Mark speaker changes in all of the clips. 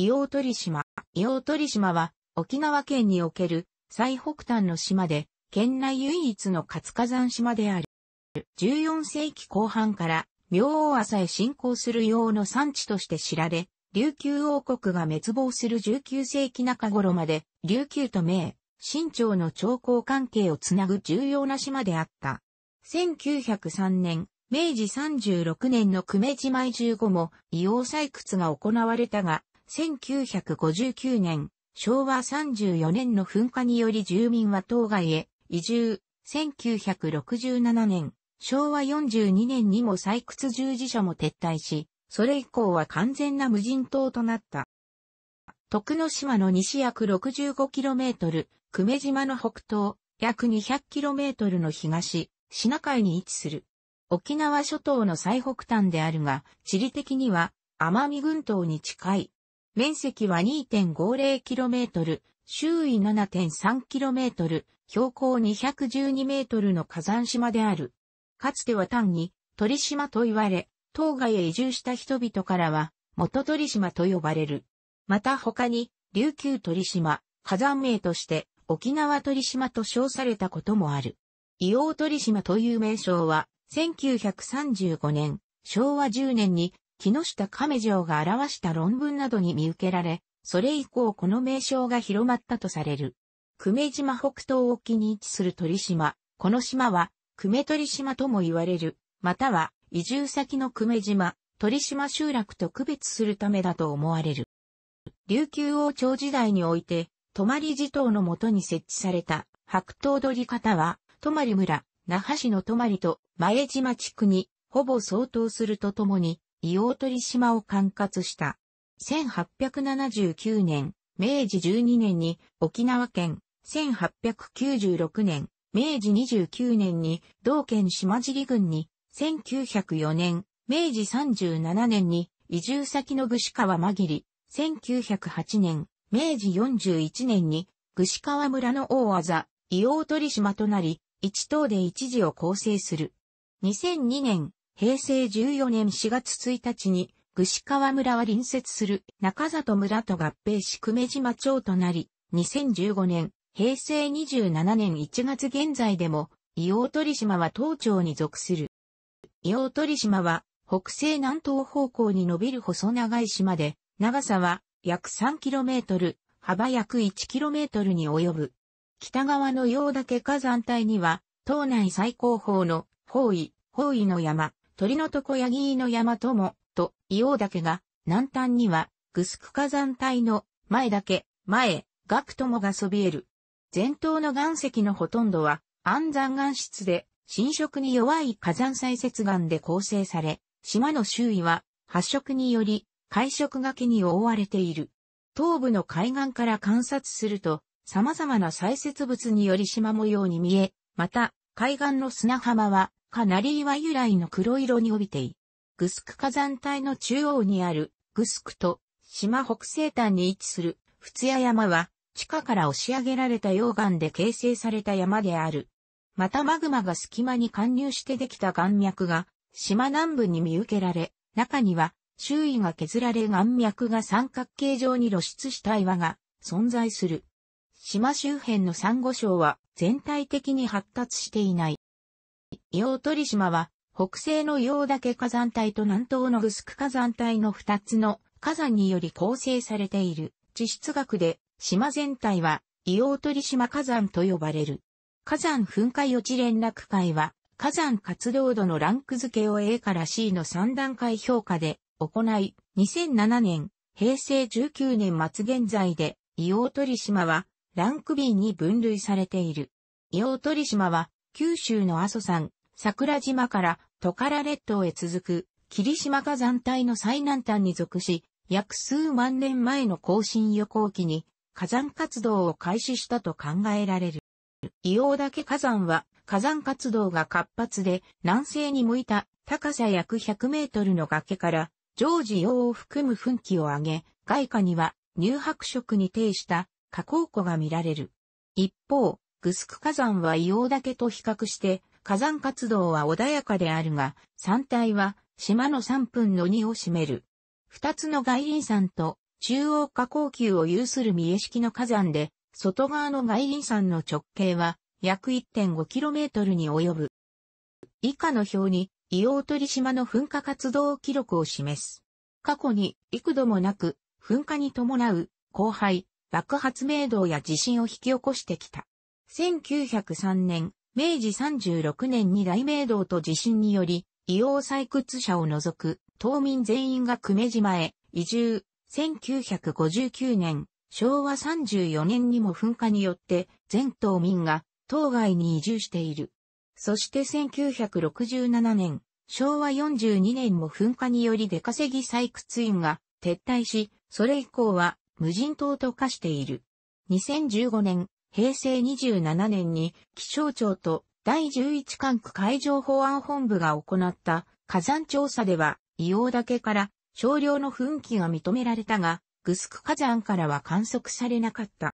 Speaker 1: 硫黄鳥島。硫黄鳥島は沖縄県における最北端の島で、県内唯一の活火山島である。14世紀後半から明王朝へ進行する硫黄の産地として知られ、琉球王国が滅亡する19世紀中頃まで、琉球と明、清朝の朝貢関係をつなぐ重要な島であった。1903年、明治36年の久米島移住後も硫黄採掘が行われたが、1959年、昭和34年の噴火により住民は島外へ移住。1967年、昭和42年にも採掘従事者も撤退し、それ以降は完全な無人島となった。徳之島の西約 65km、久米島の北東、約 200km の東、品海に位置する。沖縄諸島の最北端であるが、地理的には奄美群島に近い。面積は 2.50km、周囲 7.3km、標高 212m の火山島である。かつては単に鳥島と言われ、当該へ移住した人々からは元鳥島と呼ばれる。また他に琉球鳥島、火山名として沖縄鳥島と称されたこともある。硫黄鳥島という名称は1935年、昭和10年に木下亀城が表した論文などに見受けられ、それ以降この名称が広まったとされる。久米島北東沖に位置する鳥島。この島は、久米鳥島とも言われる、または、移住先の久米島、鳥島集落と区別するためだと思われる。琉球王朝時代において、泊地島のもとに設置された白頭取方は、泊村、那覇市の泊と前島地区に、ほぼ相当するとともに、伊王鳥島を管轄した。1879年、明治12年に沖縄県、1896年、明治29年に同県島尻郡に、1904年、明治37年に移住先の具志川間切、1908年、明治41年に具志川村の大技、伊王鳥島となり、一島で一時を構成する。2002年、平成14年4月1日に、具志川村は隣接する中里村と合併し久米島町となり、2015年、平成27年1月現在でも、伊黄鳥島は東町に属する。伊黄鳥島は、北西南東方向に伸びる細長い島で、長さは約 3km、幅約 1km に及ぶ。北側の洋岳火山帯には、島内最高峰の方位、方位の山、鳥の床ヤギの山友と硫黄岳が、南端には、グスク火山帯の前岳、前、岳友がそびえる。前頭の岩石のほとんどは、安山岩質で、侵食に弱い火山砕石岩で構成され、島の周囲は発色により、海色崖に覆われている。東部の海岸から観察すると、様々な砕石物により島模様に見え、また、海岸の砂浜はカナリー由来の黒色に帯びてい。グスク火山帯の中央にある、グスクと島北西端に位置する、仏ツ山は、地下から押し上げられた溶岩で形成された山である。またマグマが隙間に貫入してできた岩脈が、島南部に見受けられ、中には、周囲が削られ岩脈が三角形状に露出した岩が存在する。島周辺の珊瑚礁は全体的に発達していない。硫黄鳥島は、北西の硫黄岳火山帯と南東のグスク火山帯の二つの火山により構成されている。地質学で、島全体は、硫黄鳥島火山と呼ばれる。火山噴火予知連絡会は、火山活動度のランク付けを A から C の3段階評価で行い、2007年、平成19年末現在で、硫黄鳥島は、ランク B に分類されている。硫黄鳥島は、九州の阿蘇山、桜島からトカラ列島へ続く霧島火山帯の最南端に属し、約数万年前の更新予行期に火山活動を開始したと考えられる。硫黄岳火山は火山活動が活発で南西に向いた高さ約100メートルの崖から常時黄を含む噴気を上げ、外下には乳白色に呈した火口湖が見られる。一方、グスク火山は硫黄岳と比較して火山活動は穏やかであるが、山体は島の3分の2を占める。二つの外輪山と中央下降級を有する三重式の火山で、外側の外輪山の直径は約 1.5km に及ぶ。以下の表に硫黄鳥島の噴火活動記録を示す。過去に幾度もなく噴火に伴う荒廃、爆発明動や地震を引き起こしてきた。1903年、明治36年に大名道と地震により、硫黄採掘者を除く、島民全員が久米島へ移住。1959年、昭和34年にも噴火によって、全島民が島外に移住している。そして1967年、昭和42年も噴火により出稼ぎ採掘員が撤退し、それ以降は無人島と化している。2015年、平成27年に気象庁と第11管区海上保安本部が行った火山調査では、硫黄岳から少量の噴気が認められたが、グスク火山からは観測されなかった。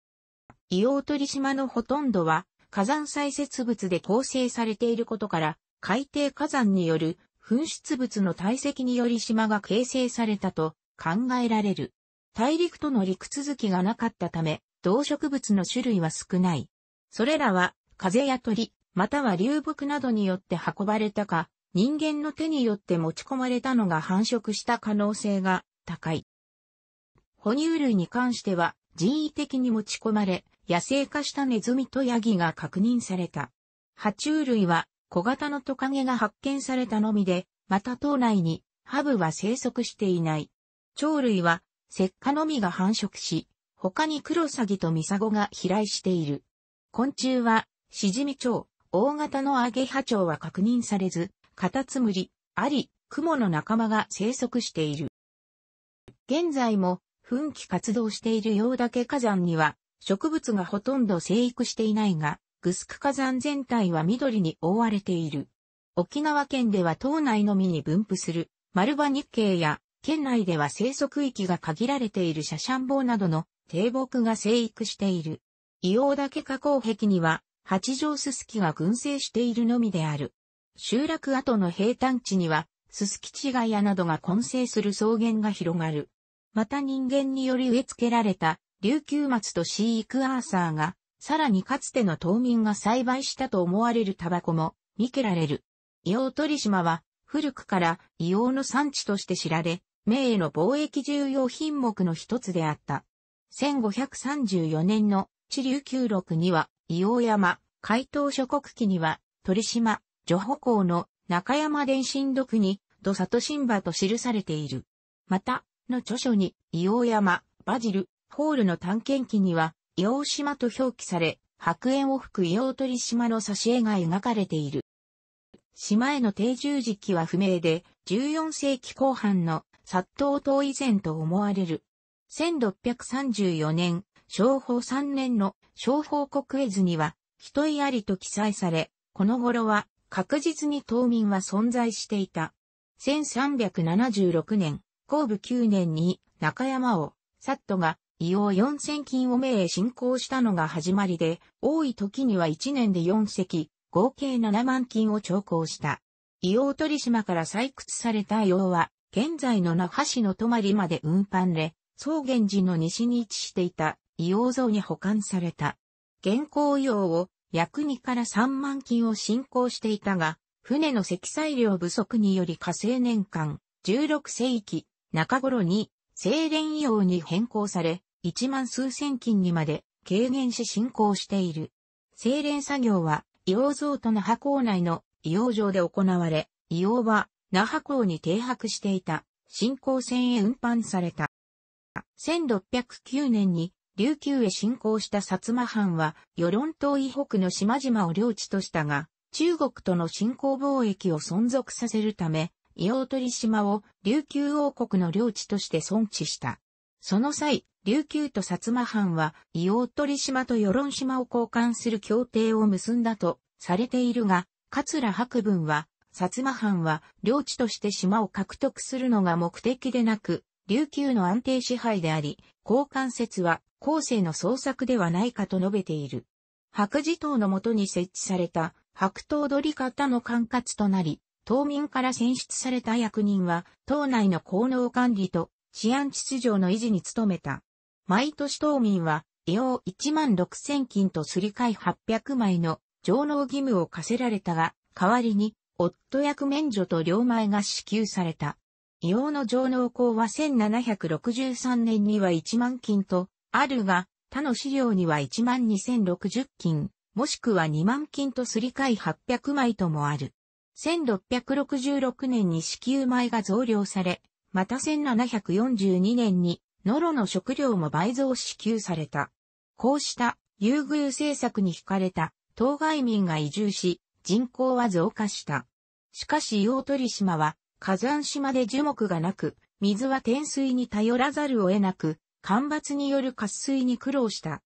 Speaker 1: 硫黄鳥島のほとんどは火山砕屑物で構成されていることから、海底火山による噴出物の堆積により島が形成されたと考えられる。大陸との陸続きがなかったため、動植物の種類は少ない。それらは、風や鳥、または流木などによって運ばれたか、人間の手によって持ち込まれたのが繁殖した可能性が高い。哺乳類に関しては人為的に持ち込まれ、野生化したネズミとヤギが確認された。爬虫類は小型のトカゲが発見されたのみで、また島内にハブは生息していない。鳥類は石化のみが繁殖し、他にクロサギとミサゴが飛来している。昆虫は、シジミチョウ、大型のアゲハチョウは確認されず、カタツムリ、アリ、クモの仲間が生息している。現在も、噴気活動しているヨウダケ火山には、植物がほとんど生育していないが、グスク火山全体は緑に覆われている。沖縄県では島内のみに分布する、マルバニッケイや、県内では生息域が限られているシャシャンボウなどの低木が生育している。硫黄岳河口壁には、八条すすきが群生しているのみである。集落跡の平坦地には、ススキチガヤなどが混成する草原が広がる。また人間により植え付けられた琉球松とシーイクアーサーが、さらにかつての島民が栽培したと思われるタバコも見けられる。硫黄鳥島は古くから硫黄の産地として知られ、名への貿易重要品目の一つであった。1534年の地流九六には、硫黄山、海東諸国記には、鳥島、徐歩港の中山伝心読に、土里新馬と記されている。また、の著書に、硫黄山、バジル、ホールの探検記には、硫黄島と表記され、白煙を吹く硫黄鳥島の挿絵が描かれている。島への定住時期は不明で、14世紀後半の殺到島以前と思われる。1634年、商法3年の商法国絵図には、人いありと記載され、この頃は確実に島民は存在していた。1376年、後部9年に中山を、サットが、伊王4000金を命へ進行したのが始まりで、多い時には1年で4隻、合計7万金を徴工した。伊王鳥島から採掘された硫黄は、現在の那覇市の泊まりまで運搬で、草原寺の西に位置していた硫黄像に保管された。現行硫黄を約2から3万金を進行していたが、船の積載量不足により火星年間16世紀中頃に精錬硫黄に変更され、1万数千金にまで軽減し進行している。精錬作業は硫黄像と那覇港内の硫黄場で行われ、硫黄は那覇港に停泊していた進行船へ運搬された。1609年に琉球へ侵攻した薩摩藩は、与論島以北の島々を領地としたが、中国との侵攻貿易を存続させるため、硫黄鳥島を琉球王国の領地として存知した。その際、琉球と薩摩藩は硫黄鳥島と与論島を交換する協定を結んだとされているが、桂白文は、薩摩藩は領地として島を獲得するのが目的でなく、琉球の安定支配であり、交換説は後世の創作ではないかと述べている。白磁島のもとに設置された白塔取り方の管轄となり、島民から選出された役人は、島内の効能管理と治安秩序の維持に努めた。毎年島民は、利用1万6000金とすり替え800枚の上納義務を課せられたが、代わりに、夫役免除と両前が支給された。硫黄の上納工は1763年には1万金と、あるが、他の資料には1万2060金、もしくは2万金とすり替え800枚ともある。1666年に支給米が増量され、また1742年に、ノロの食料も倍増支給された。こうした優遇政策に惹かれた当該民が移住し、人口は増加した。しかし、硫鳥島は火山島で樹木がなく、水は天水に頼らざるを得なく、干ばつによる渇水に苦労した。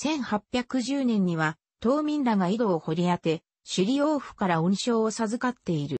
Speaker 1: 1810年には、島民らが井戸を掘り当て、首里王府から恩賞を授かっている。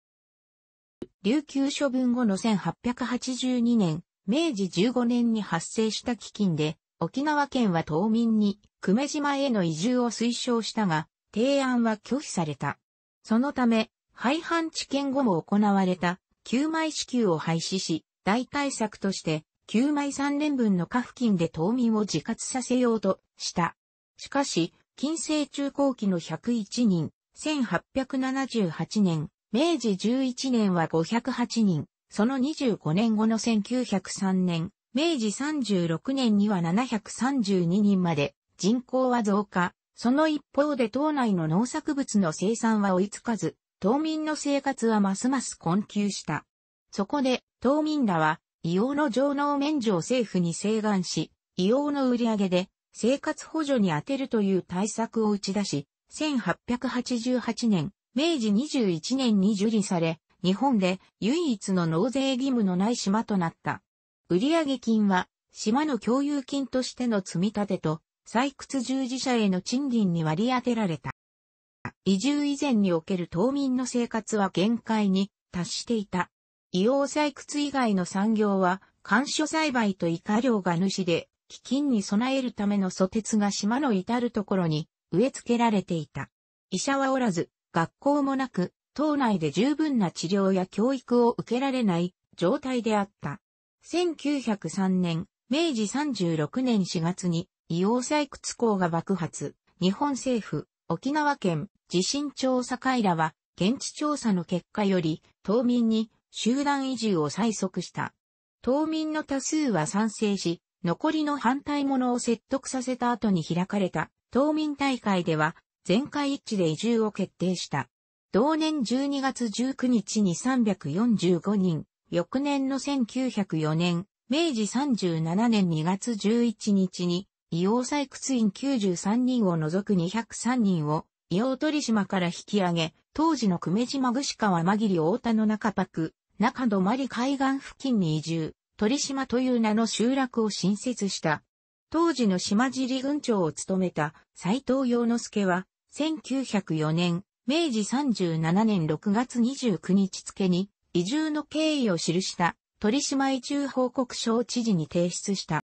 Speaker 1: 琉球処分後の1882年、明治15年に発生した基金で、沖縄県は島民に久米島への移住を推奨したが、提案は拒否された。そのため、廃藩置県後も行われた9枚支給を廃止し、大対策として9枚3連分の下付近で島民を自活させようとした。しかし、近世中後期の101人、1878年、明治11年は508人、その25年後の1903年、明治36年には732人まで人口は増加、その一方で島内の農作物の生産は追いつかず、島民の生活はますます困窮した。そこで、島民らは、硫黄の上納免除を政府に請願し、硫黄の売り上げで生活補助に充てるという対策を打ち出し、1888年、明治21年に受理され、日本で唯一の納税義務のない島となった。売上金は、島の共有金としての積み立てと、採掘従事者への賃金に割り当てられた。移住以前における島民の生活は限界に達していた。硫黄採掘以外の産業は、干渉栽培とイカ漁が主で、基金に備えるための蘇鉄が島の至るところに植え付けられていた。医者はおらず、学校もなく、島内で十分な治療や教育を受けられない状態であった。1903年、明治36年4月に硫黄採掘港が爆発、日本政府、沖縄県地震調査会らは、現地調査の結果より、島民に集団移住を催促した。島民の多数は賛成し、残りの反対者を説得させた後に開かれた島民大会では、全会一致で移住を決定した。同年12月19日に345人、翌年の1904年、明治37年2月11日に硫黄採掘員93人を除く203人を、硫黄鳥島から引き上げ、当時の久米島串川間切大田の中パク、中泊海岸付近に移住、鳥島という名の集落を新設した。当時の島尻郡長を務めた斎藤洋之助は、1904年、明治37年6月29日付に、移住の経緯を記した、鳥島移住報告書を知事に提出した。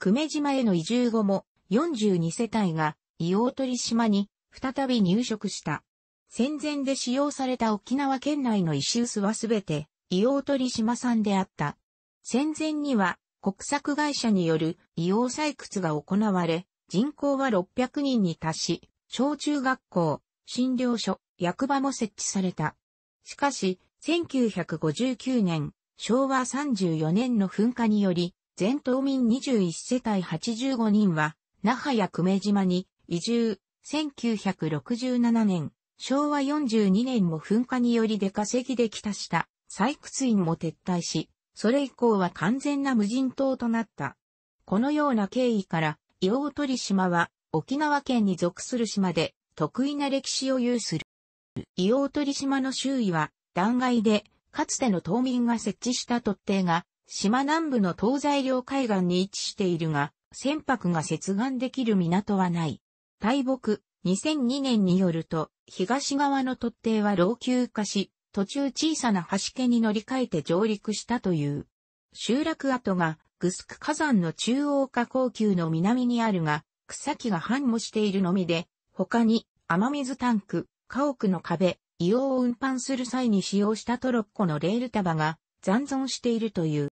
Speaker 1: 久米島への移住後も42世帯が硫黄鳥島に再び入植した。戦前で使用された沖縄県内の石臼はすべて硫黄鳥島産であった。戦前には国策会社による硫黄採掘が行われ、人口は600人に達し、小中学校、診療所、役場も設置された。しかし、1959年、昭和34年の噴火により、全島民21世帯85人は、那覇や久米島に移住、1967年、昭和42年も噴火により出稼ぎでたした採掘員も撤退し、それ以降は完全な無人島となった。このような経緯から、硫黄鳥島は沖縄県に属する島で得意な歴史を有する。硫黄鳥島の周囲は断崖で、かつての島民が設置した突堤が島南部の東西両海岸に位置しているが、船舶が接岸できる港はない。大木、2002年によると、東側の突堤は老朽化し、途中小さな橋家に乗り換えて上陸したという。集落跡が、グスク火山の中央下高級の南にあるが、草木が繁茂しているのみで、他に、雨水タンク、家屋の壁、硫黄を運搬する際に使用したトロッコのレール束が残存しているという。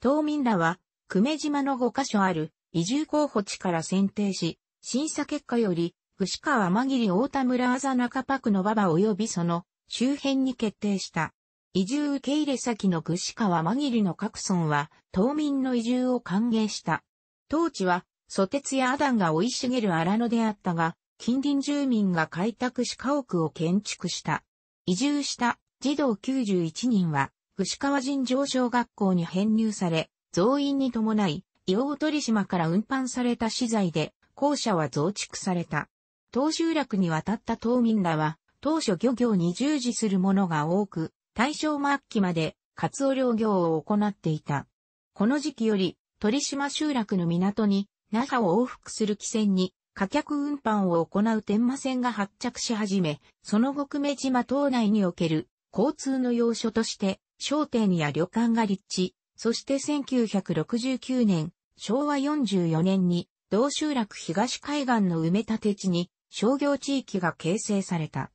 Speaker 1: 島民らは、久米島の5カ所ある移住候補地から選定し、審査結果より、串川間切大田村あざ中パクの馬場及びその周辺に決定した。移住受け入れ先の串川間切の各村は、島民の移住を歓迎した。当地は、蘇鉄やアダンが生い茂る荒野であったが、近隣住民が開拓し家屋を建築した。移住した児童91人は、牛川神上小学校に編入され、増員に伴い、伊予鳥島から運搬された資材で、校舎は増築された。当集落に渡った島民らは、当初漁業に従事する者が多く、大正末期まで、カツオ漁業を行っていた。この時期より、鳥島集落の港に、那覇を往復する汽船に、貨客運搬を行う天馬船が発着し始め、その後久米島島内における交通の要所として商店や旅館が立地、そして1969年、昭和44年に、同集落東海岸の埋め立て地に商業地域が形成された。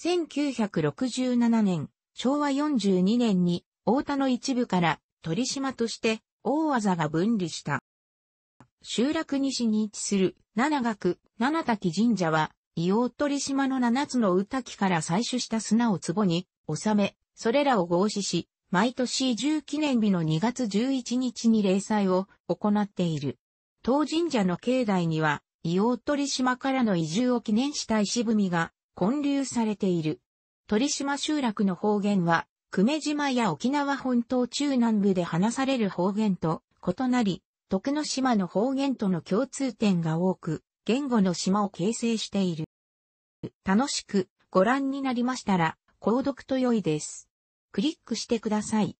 Speaker 1: 1967年、昭和42年に、大田の一部から鳥島として大技が分離した。集落西に位置する七岳七滝神社は、伊王鳥島の七つの宇滝から採取した砂を壺に収め、それらを合祀し、毎年十記念日の2月11日に例祭を行っている。当神社の境内には、伊予鳥島からの移住を記念した石踏みが建立されている。鳥島集落の方言は、久米島や沖縄本島中南部で話される方言と異なり、徳之島の方言との共通点が多く、言語の島を形成している。楽しくご覧になりましたら、購読と良いです。クリックしてください。